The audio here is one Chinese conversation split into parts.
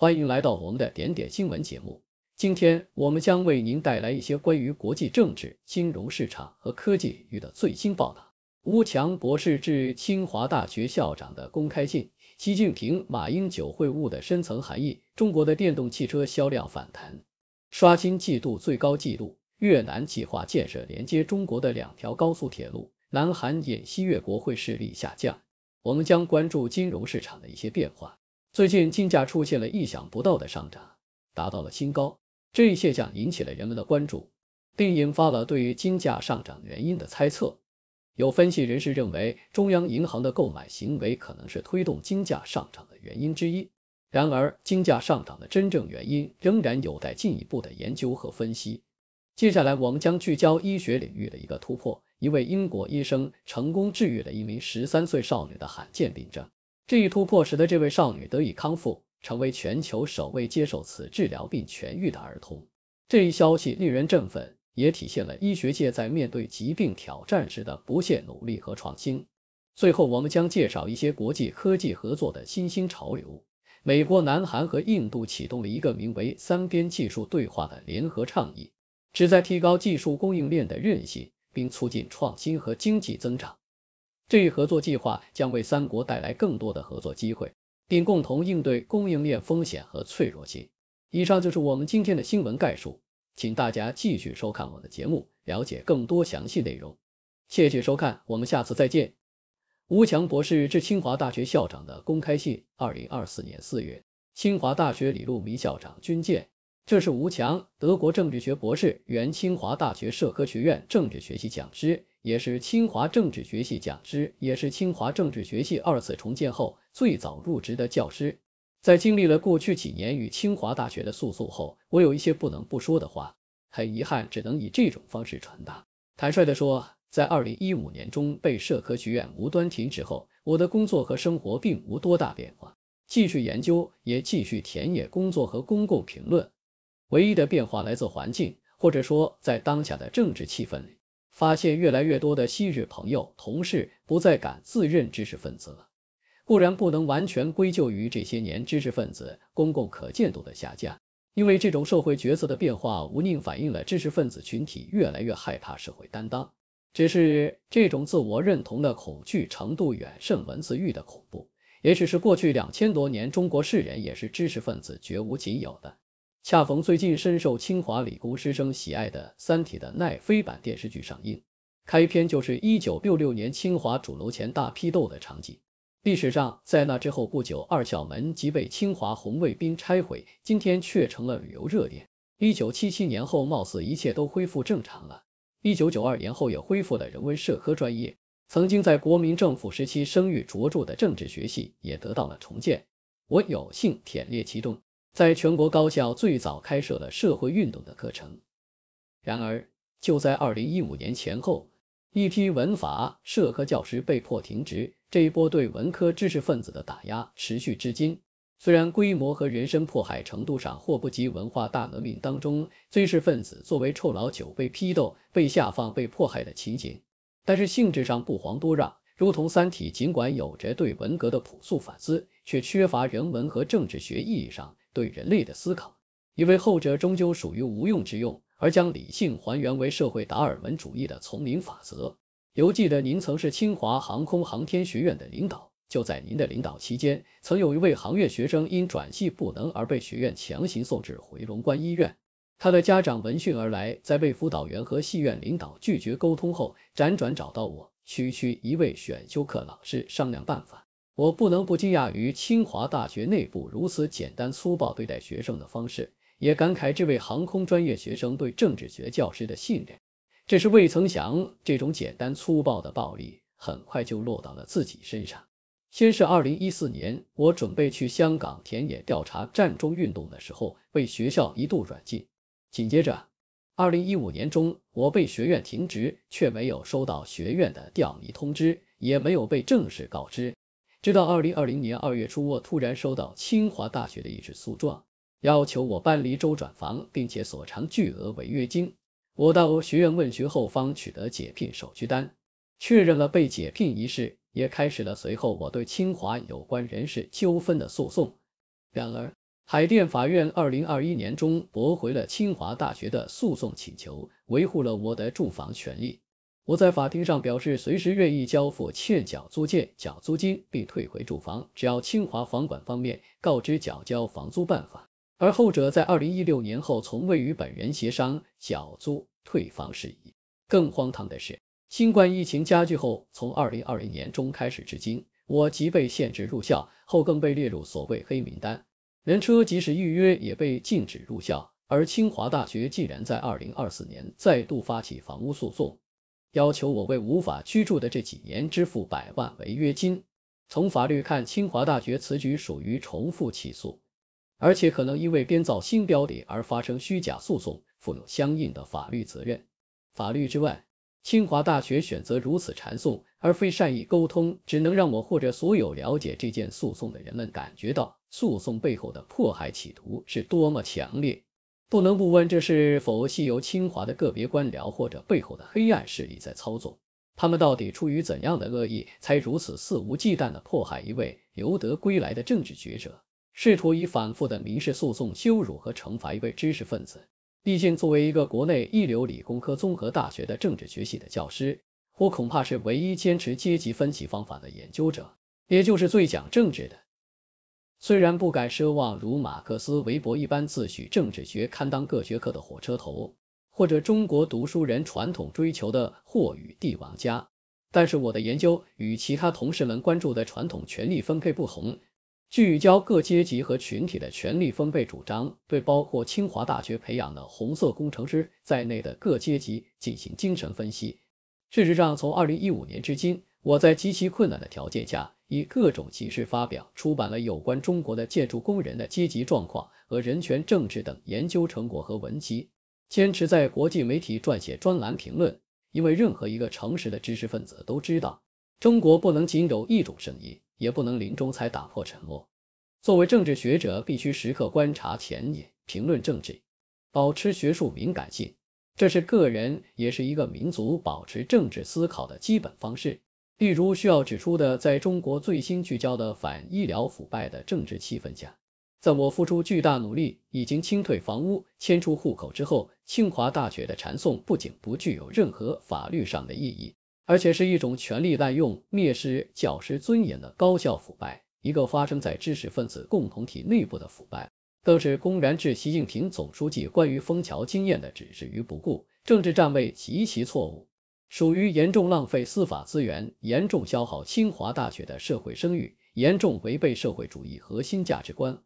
欢迎来到我们的点点新闻节目。今天我们将为您带来一些关于国际政治、金融市场和科技领域的最新报道。吴强博士致清华大学校长的公开信，习近平马英九会晤的深层含义，中国的电动汽车销量反弹，刷新季度最高纪录，越南计划建设连接中国的两条高速铁路，南韩演西越国会势力下降。我们将关注金融市场的一些变化。最近金价出现了意想不到的上涨，达到了新高。这一现象引起了人们的关注，并引发了对于金价上涨原因的猜测。有分析人士认为，中央银行的购买行为可能是推动金价上涨的原因之一。然而，金价上涨的真正原因仍然有待进一步的研究和分析。接下来，我们将聚焦医学领域的一个突破：一位英国医生成功治愈了一名十三岁少女的罕见病症。这一突破使得这位少女得以康复，成为全球首位接受此治疗并痊愈的儿童。这一消息令人振奋，也体现了医学界在面对疾病挑战时的不懈努力和创新。最后，我们将介绍一些国际科技合作的新兴潮流。美国、南韩和印度启动了一个名为“三边技术对话”的联合倡议，旨在提高技术供应链的韧性，并促进创新和经济增长。这一合作计划将为三国带来更多的合作机会，并共同应对供应链风险和脆弱性。以上就是我们今天的新闻概述，请大家继续收看我的节目，了解更多详细内容。谢谢收看，我们下次再见。吴强博士致清华大学校长的公开信，二零二四年四月，清华大学李路明校长军舰，这是吴强，德国政治学博士，原清华大学社科学院政治学系讲师。也是清华政治学系讲师，也是清华政治学系二次重建后最早入职的教师。在经历了过去几年与清华大学的诉讼后，我有一些不能不说的话，很遗憾，只能以这种方式传达。坦率地说，在2015年中被社科学院无端停止后，我的工作和生活并无多大变化，继续研究，也继续田野工作和公共评论。唯一的变化来自环境，或者说在当下的政治气氛里。发现越来越多的昔日朋友、同事不再敢自认知识分子了。固然不能完全归咎于这些年知识分子公共可见度的下降，因为这种社会角色的变化无宁反映了知识分子群体越来越害怕社会担当。只是这种自我认同的恐惧程度远胜文字狱的恐怖，也许是过去两千多年中国世人也是知识分子绝无仅有的。恰逢最近深受清华理工师生喜爱的《三体》的奈飞版电视剧上映，开篇就是1966年清华主楼前大批斗的场景。历史上，在那之后不久，二校门即被清华红卫兵拆毁，今天却成了旅游热点。1977年后，貌似一切都恢复正常了。1992年后，也恢复了人文社科专业。曾经在国民政府时期声誉卓著的政治学系也得到了重建，我有幸忝列其中。在全国高校最早开设了社会运动的课程。然而，就在二零一五年前后，一批文法社科教师被迫停职。这一波对文科知识分子的打压持续至今。虽然规模和人身迫害程度上或不及文化大革命当中知识分子作为臭老九被批斗、被下放、被迫害的情形，但是性质上不遑多让。如同《三体》，尽管有着对文革的朴素反思，却缺乏人文和政治学意义上。对人类的思考，因为后者终究属于无用之用，而将理性还原为社会达尔文主义的丛林法则。犹记得您曾是清华航空航天学院的领导，就在您的领导期间，曾有一位航院学生因转系不能而被学院强行送至回龙观医院。他的家长闻讯而来，在被辅导员和系院领导拒绝沟通后，辗转找到我，区区一位选修课老师商量办法。我不能不惊讶于清华大学内部如此简单粗暴对待学生的方式，也感慨这位航空专业学生对政治学教师的信任。只是未曾想，这种简单粗暴的暴力很快就落到了自己身上。先是二零一四年，我准备去香港田野调查“战中”运动的时候，被学校一度软禁；紧接着，二零一五年中，我被学院停职，却没有收到学院的调离通知，也没有被正式告知。直到二零二零年二月初，我突然收到清华大学的一纸诉状，要求我搬离周转房，并且索偿巨额违约金。我到学院问询后，方取得解聘手续单，确认了被解聘一事，也开始了随后我对清华有关人事纠纷的诉讼。然而，海淀法院二零二一年中驳回了清华大学的诉讼请求，维护了我的住房权利。我在法庭上表示，随时愿意交付欠缴租借、缴租金并退回住房，只要清华房管方面告知缴交房租办法。而后者在二零一六年后从未与本人协商缴租退房事宜。更荒唐的是，新冠疫情加剧后，从二零二零年中开始至今，我即被限制入校，后更被列入所谓黑名单，连车即使预约也被禁止入校。而清华大学既然在二零二四年再度发起房屋诉讼。要求我为无法居住的这几年支付百万违约金。从法律看，清华大学此举属于重复起诉，而且可能因为编造新标的而发生虚假诉讼，负有相应的法律责任。法律之外，清华大学选择如此缠讼而非善意沟通，只能让我或者所有了解这件诉讼的人们感觉到诉讼背后的迫害企图是多么强烈。不能不问，这是否系由清华的个别官僚或者背后的黑暗势力在操纵？他们到底出于怎样的恶意，才如此肆无忌惮地迫害一位留德归来的政治学者，试图以反复的民事诉讼羞辱和惩罚一位知识分子？毕竟，作为一个国内一流理工科综合大学的政治学系的教师，我恐怕是唯一坚持阶级分析方法的研究者，也就是最讲政治的。虽然不敢奢望如马克思、韦伯一般自诩政治学堪当各学科的火车头，或者中国读书人传统追求的“货与帝王家”，但是我的研究与其他同事们关注的传统权力分配不同，聚焦各阶级和群体的权力分配，主张对包括清华大学培养的红色工程师在内的各阶级进行精神分析。事实上，从2015年至今，我在极其困难的条件下。以各种形式发表、出版了有关中国的建筑工人的阶级状况和人权、政治等研究成果和文集，坚持在国际媒体撰写专栏评论。因为任何一个诚实的知识分子都知道，中国不能仅有一种声音，也不能临终才打破沉默。作为政治学者，必须时刻观察前沿，评论政治，保持学术敏感性。这是个人，也是一个民族保持政治思考的基本方式。例如需要指出的，在中国最新聚焦的反医疗腐败的政治气氛下，在我付出巨大努力已经清退房屋、迁出户口之后，清华大学的禅诵不仅不具有任何法律上的意义，而且是一种权力滥用、蔑视教师尊严的高校腐败，一个发生在知识分子共同体内部的腐败，更是公然置习近平总书记关于枫桥经验的指示于不顾，政治站位极其错误。属于严重浪费司法资源，严重消耗清华大学的社会声誉，严重违背社会主义核心价值观。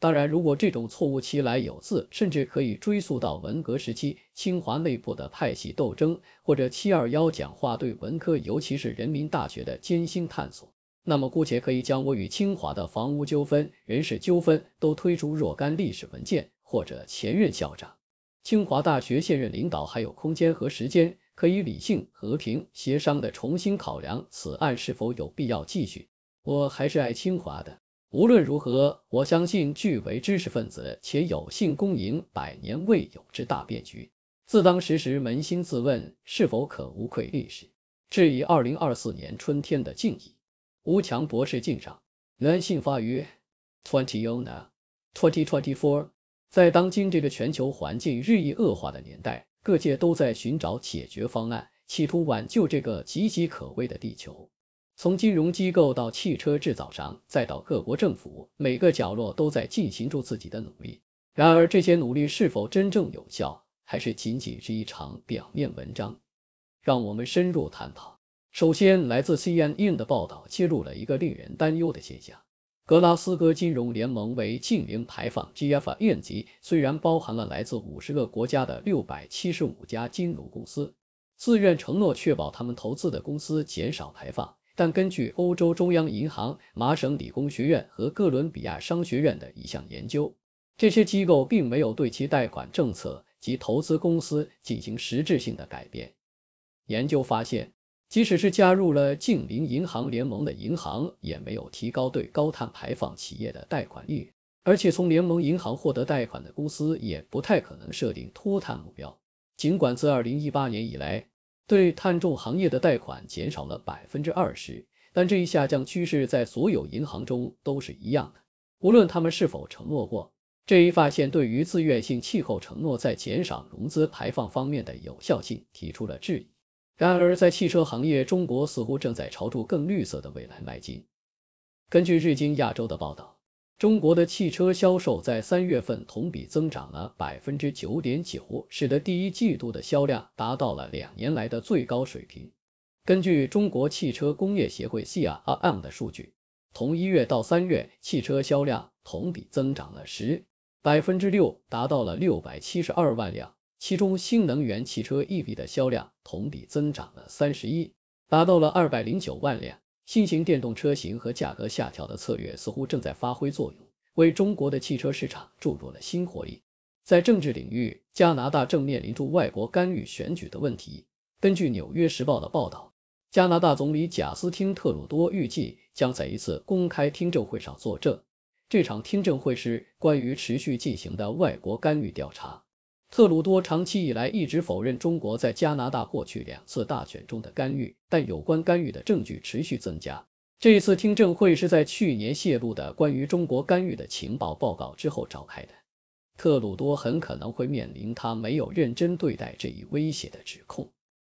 当然，如果这种错误其来有自，甚至可以追溯到文革时期清华内部的派系斗争，或者七二幺讲话对文科尤其是人民大学的艰辛探索，那么姑且可以将我与清华的房屋纠纷、人事纠纷都推出若干历史文件或者前任校长、清华大学现任领导还有空间和时间。可以理性、和平、协商地重新考量此案是否有必要继续。我还是爱清华的。无论如何，我相信，作为知识分子且有幸恭迎百年未有之大变局，自当时时扪心自问，是否可无愧历史，致以二零二四年春天的敬意。吴强博士敬上。原信发于 Twenty One Twenty Twenty Four。在当今这个全球环境日益恶化的年代。各界都在寻找解决方案，企图挽救这个岌岌可危的地球。从金融机构到汽车制造商，再到各国政府，每个角落都在进行着自己的努力。然而，这些努力是否真正有效，还是仅仅是一场表面文章？让我们深入探讨。首先，来自 CNN 的报道揭露了一个令人担忧的现象。格拉斯哥金融联盟为净零排放 （GFI） 愿景，虽然包含了来自五十个国家的六百七十五家金融公司自愿承诺确保他们投资的公司减少排放，但根据欧洲中央银行、麻省理工学院和哥伦比亚商学院的一项研究，这些机构并没有对其贷款政策及投资公司进行实质性的改变。研究发现。即使是加入了近邻银行联盟的银行，也没有提高对高碳排放企业的贷款利率，而且从联盟银行获得贷款的公司也不太可能设定脱碳目标。尽管自2018年以来，对碳重行业的贷款减少了百分之二十，但这一下降趋势在所有银行中都是一样的，无论他们是否承诺过。这一发现对于自愿性气候承诺在减少融资排放方面的有效性提出了质疑。然而，在汽车行业，中国似乎正在朝着更绿色的未来迈进。根据日经亚洲的报道，中国的汽车销售在三月份同比增长了百分之九点九，使得第一季度的销量达到了两年来的最高水平。根据中国汽车工业协会 c r m 的数据，从一月到三月，汽车销量同比增长了十百分之六，达到了六百七十二万辆。其中，新能源汽车 EV 的销量同比增长了三十一，达到了二百零九万辆。新型电动车型和价格下调的策略似乎正在发挥作用，为中国的汽车市场注入了新活力。在政治领域，加拿大正面临着外国干预选举的问题。根据《纽约时报》的报道，加拿大总理贾斯汀·特鲁多预计将在一次公开听证会上作证。这场听证会是关于持续进行的外国干预调查。特鲁多长期以来一直否认中国在加拿大过去两次大选中的干预，但有关干预的证据持续增加。这次听证会是在去年泄露的关于中国干预的情报报告之后召开的。特鲁多很可能会面临他没有认真对待这一威胁的指控。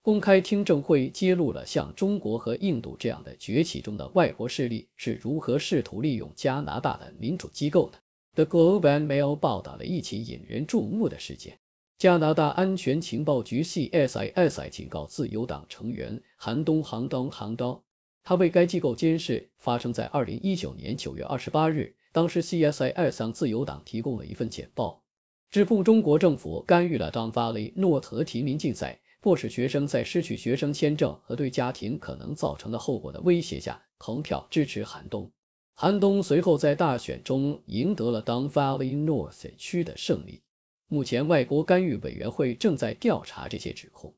公开听证会揭露了像中国和印度这样的崛起中的外国势力是如何试图利用加拿大的民主机构的。The Globe a l Mail 报道了一起引人注目的事件。加拿大安全情报局 （CSIS） 警告自由党成员韩东韩东韩东。他被该机构监视发生在2019年9月28日。当时，CSIS 向自由党提供了一份简报，指控中国政府干预了张发雷诺特提名竞赛，迫使学生在失去学生签证和对家庭可能造成的后果的威胁下，横票支持韩东。韩东随后在大选中赢得了当 Valley North 区的胜利。目前，外国干预委员会正在调查这些指控。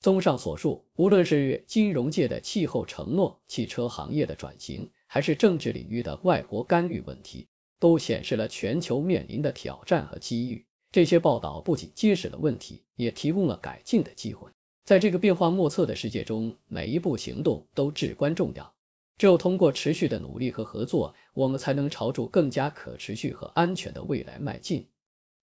综上所述，无论是金融界的气候承诺、汽车行业的转型，还是政治领域的外国干预问题，都显示了全球面临的挑战和机遇。这些报道不仅揭示了问题，也提供了改进的机会。在这个变化莫测的世界中，每一步行动都至关重要。只有通过持续的努力和合作，我们才能朝着更加可持续和安全的未来迈进。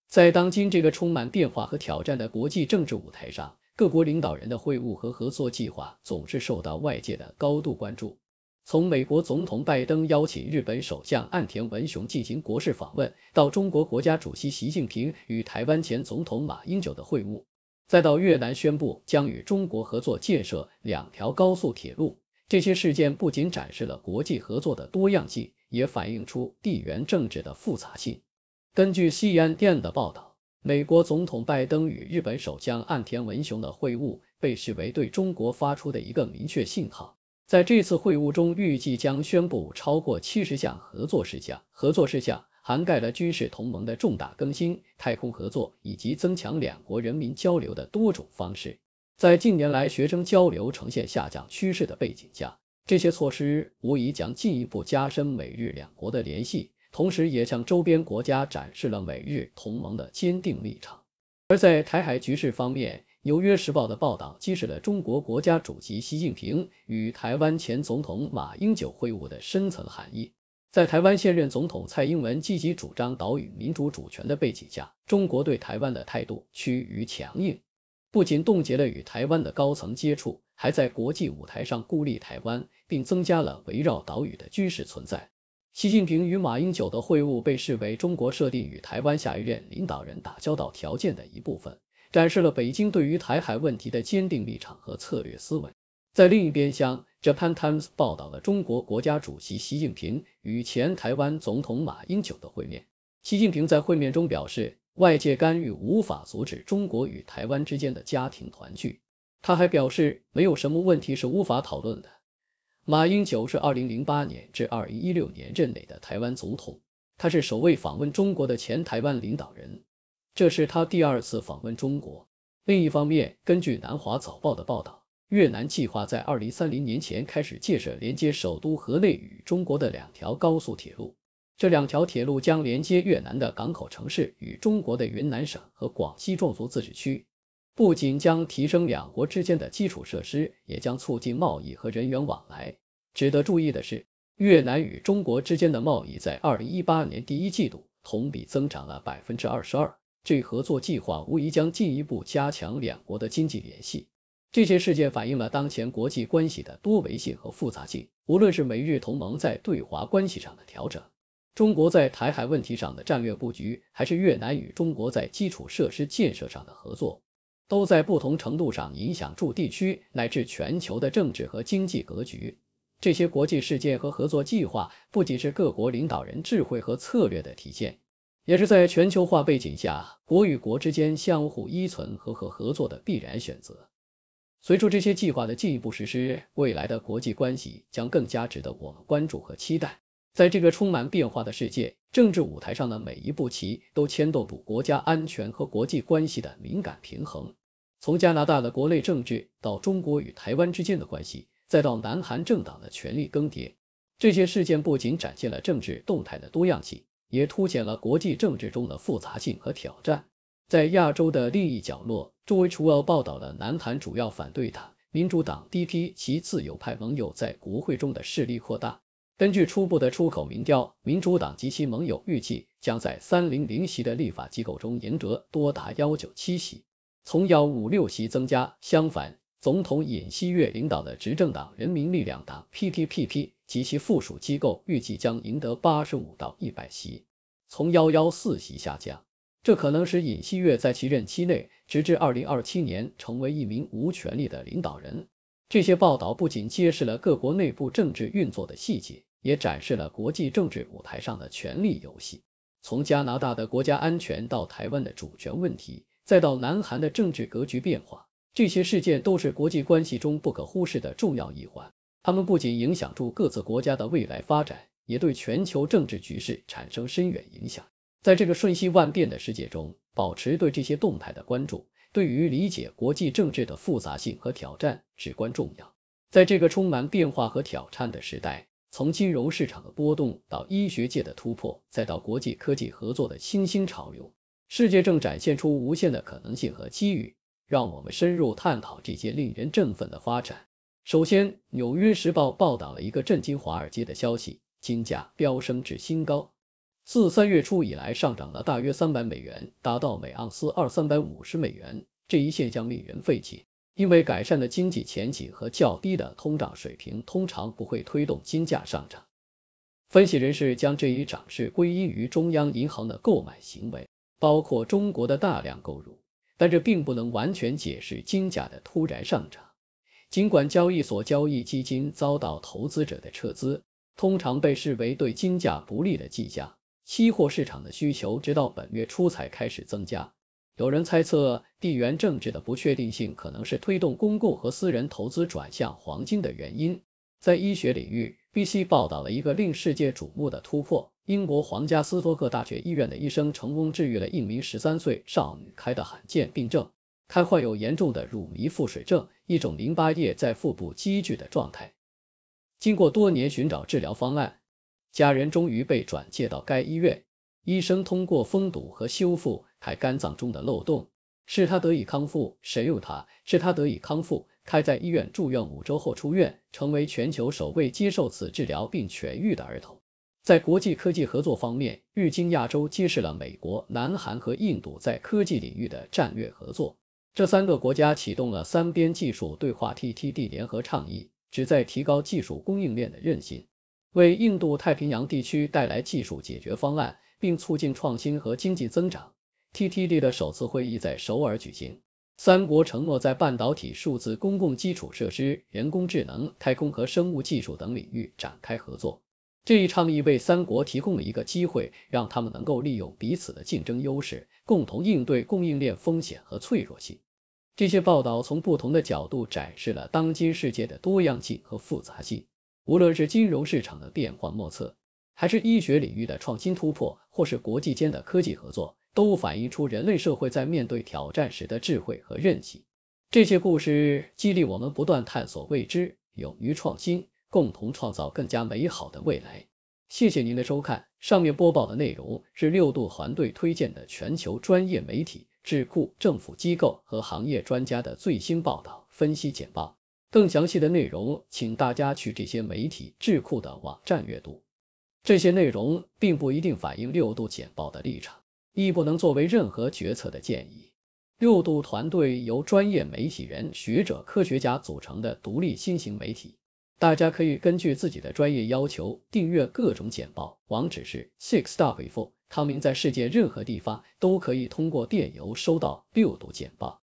在当今这个充满变化和挑战的国际政治舞台上，各国领导人的会晤和合作计划总是受到外界的高度关注。从美国总统拜登邀请日本首相岸田文雄进行国事访问，到中国国家主席习近平与台湾前总统马英九的会晤，再到越南宣布将与中国合作建设两条高速铁路。这些事件不仅展示了国际合作的多样性，也反映出地缘政治的复杂性。根据《西安电》的报道，美国总统拜登与日本首相岸田文雄的会晤被视为对中国发出的一个明确信号。在这次会晤中，预计将宣布超过七十项合作事项，合作事项涵盖了军事同盟的重大更新、太空合作以及增强两国人民交流的多种方式。在近年来学生交流呈现下降趋势的背景下，这些措施无疑将进一步加深美日两国的联系，同时也向周边国家展示了美日同盟的坚定立场。而在台海局势方面，《纽约时报》的报道揭示了中国国家主席习近平与台湾前总统马英九会晤的深层含义。在台湾现任总统蔡英文积极主张岛屿民主主权的背景下，中国对台湾的态度趋于强硬。不仅冻结了与台湾的高层接触，还在国际舞台上孤立台湾，并增加了围绕岛屿的军事存在。习近平与马英九的会晤被视为中国设定与台湾下一任领导人打交道条件的一部分，展示了北京对于台海问题的坚定立场和策略思维。在另一边，向《Japan Times》报道了中国国家主席习近平与前台湾总统马英九的会面。习近平在会面中表示。外界干预无法阻止中国与台湾之间的家庭团聚。他还表示，没有什么问题是无法讨论的。马英九是2008年至2016年任内的台湾总统，他是首位访问中国的前台湾领导人，这是他第二次访问中国。另一方面，根据《南华早报》的报道，越南计划在2030年前开始建设连接首都河内与中国的两条高速铁路。这两条铁路将连接越南的港口城市与中国的云南省和广西壮族自治区，不仅将提升两国之间的基础设施，也将促进贸易和人员往来。值得注意的是，越南与中国之间的贸易在二零一八年第一季度同比增长了百分之二十二。这合作计划无疑将进一步加强两国的经济联系。这些事件反映了当前国际关系的多维性和复杂性，无论是美日同盟在对华关系上的调整。中国在台海问题上的战略布局，还是越南与中国在基础设施建设上的合作，都在不同程度上影响住地区乃至全球的政治和经济格局。这些国际事件和合作计划不仅是各国领导人智慧和策略的体现，也是在全球化背景下国与国之间相互依存和合作的必然选择。随着这些计划的进一步实施，未来的国际关系将更加值得我们关注和期待。在这个充满变化的世界，政治舞台上的每一步棋都牵动着国家安全和国际关系的敏感平衡。从加拿大的国内政治到中国与台湾之间的关系，再到南韩政党的权力更迭，这些事件不仅展现了政治动态的多样性，也凸显了国际政治中的复杂性和挑战。在亚洲的另一角落，作为除要报道了南韩主要反对党民主党 DP 其自由派盟友在国会中的势力扩大。根据初步的出口民调，民主党及其盟友预计将在三零零席的立法机构中赢得多达幺九七席，从幺五六席增加。相反，总统尹锡悦领导的执政党人民力量党 （PPP） 及其附属机构预计将赢得八十五到一百席，从幺幺四席下降。这可能使尹锡悦在其任期内，直至二零二七年，成为一名无权力的领导人。这些报道不仅揭示了各国内部政治运作的细节。也展示了国际政治舞台上的权力游戏，从加拿大的国家安全到台湾的主权问题，再到南韩的政治格局变化，这些事件都是国际关系中不可忽视的重要一环。它们不仅影响住各自国家的未来发展，也对全球政治局势产生深远影响。在这个瞬息万变的世界中，保持对这些动态的关注，对于理解国际政治的复杂性和挑战至关重要。在这个充满变化和挑战的时代，从金融市场的波动到医学界的突破，再到国际科技合作的新兴潮流，世界正展现出无限的可能性和机遇。让我们深入探讨这些令人振奋的发展。首先，《纽约时报》报道了一个震惊华尔街的消息：金价飙升至新高，自三月初以来上涨了大约三百美元，达到每盎司二三百五十美元。这一现象令人费解。因为改善的经济前景和较低的通胀水平通常不会推动金价上涨。分析人士将这一涨势归因于中央银行的购买行为，包括中国的大量购入，但这并不能完全解释金价的突然上涨。尽管交易所交易基金遭到投资者的撤资，通常被视为对金价不利的迹象，期货市场的需求直到本月初才开始增加。有人猜测，地缘政治的不确定性可能是推动公共和私人投资转向黄金的原因。在医学领域 b c 报道了一个令世界瞩目的突破：英国皇家斯托克大学医院的医生成功治愈了一名13岁少女开的罕见病症。她患有严重的乳糜腹水症，一种淋巴液在腹部积聚的状态。经过多年寻找治疗方案，家人终于被转介到该医院。医生通过封堵和修复。开肝脏中的漏洞，使他得以康复。谁救他？使他得以康复。开在医院住院五周后出院，成为全球首位接受此治疗并痊愈的儿童。在国际科技合作方面，日经亚洲揭示了美国、南韩和印度在科技领域的战略合作。这三个国家启动了三边技术对话 （TTD） 联合倡议，旨在提高技术供应链的韧性，为印度太平洋地区带来技术解决方案，并促进创新和经济增长。TTD 的首次会议在首尔举行，三国承诺在半导体、数字公共基础设施、人工智能、太空和生物技术等领域展开合作。这一倡议为三国提供了一个机会，让他们能够利用彼此的竞争优势，共同应对供应链风险和脆弱性。这些报道从不同的角度展示了当今世界的多样性和复杂性，无论是金融市场的变幻莫测，还是医学领域的创新突破，或是国际间的科技合作。都反映出人类社会在面对挑战时的智慧和韧性。这些故事激励我们不断探索未知，勇于创新，共同创造更加美好的未来。谢谢您的收看。上面播报的内容是六度团队推荐的全球专业媒体、智库、政府机构和行业专家的最新报道、分析简报。更详细的内容，请大家去这些媒体、智库的网站阅读。这些内容并不一定反映六度简报的立场。亦不能作为任何决策的建议。六度团队由专业媒体人、学者、科学家组成的独立新型媒体，大家可以根据自己的专业要求订阅各种简报。网址是 sixstar 回复汤明，在世界任何地方都可以通过电邮收到六度简报。